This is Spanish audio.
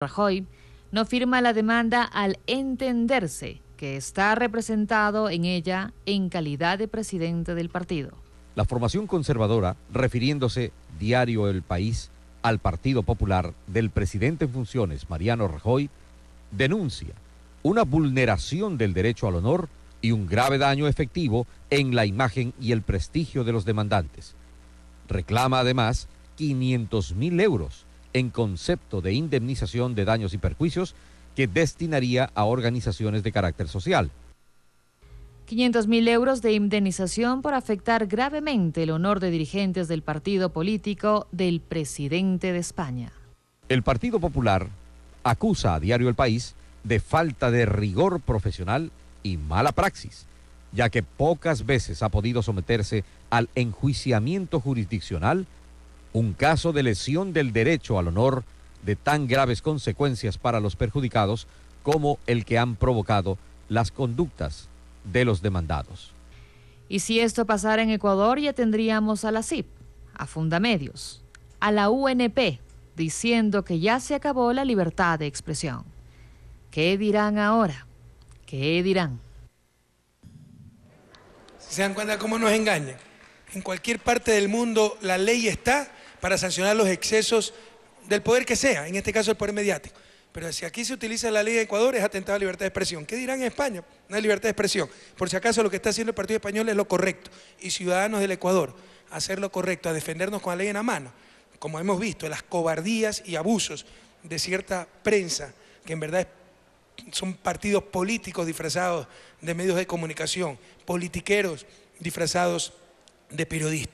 Rajoy no firma la demanda al entenderse que está representado en ella en calidad de presidente del partido. La formación conservadora, refiriéndose diario El País al Partido Popular del presidente en funciones, Mariano Rajoy, denuncia una vulneración del derecho al honor y un grave daño efectivo en la imagen y el prestigio de los demandantes. Reclama además 500 mil euros en concepto de indemnización de daños y perjuicios que destinaría a organizaciones de carácter social. 500.000 euros de indemnización por afectar gravemente el honor de dirigentes del partido político del presidente de España. El Partido Popular acusa a diario El País de falta de rigor profesional y mala praxis, ya que pocas veces ha podido someterse al enjuiciamiento jurisdiccional un caso de lesión del derecho al honor de tan graves consecuencias para los perjudicados como el que han provocado las conductas de los demandados. Y si esto pasara en Ecuador, ya tendríamos a la CIP, a Fundamedios, a la UNP, diciendo que ya se acabó la libertad de expresión. ¿Qué dirán ahora? ¿Qué dirán? Si ¿Se dan cuenta cómo nos engañan? En cualquier parte del mundo la ley está para sancionar los excesos del poder que sea, en este caso el poder mediático. Pero si aquí se utiliza la ley de Ecuador es atentado a la libertad de expresión. ¿Qué dirán en España? No hay libertad de expresión. Por si acaso lo que está haciendo el Partido Español es lo correcto. Y ciudadanos del Ecuador, hacer lo correcto, a defendernos con la ley en la mano. Como hemos visto, las cobardías y abusos de cierta prensa, que en verdad son partidos políticos disfrazados de medios de comunicación, politiqueros disfrazados de periodistas.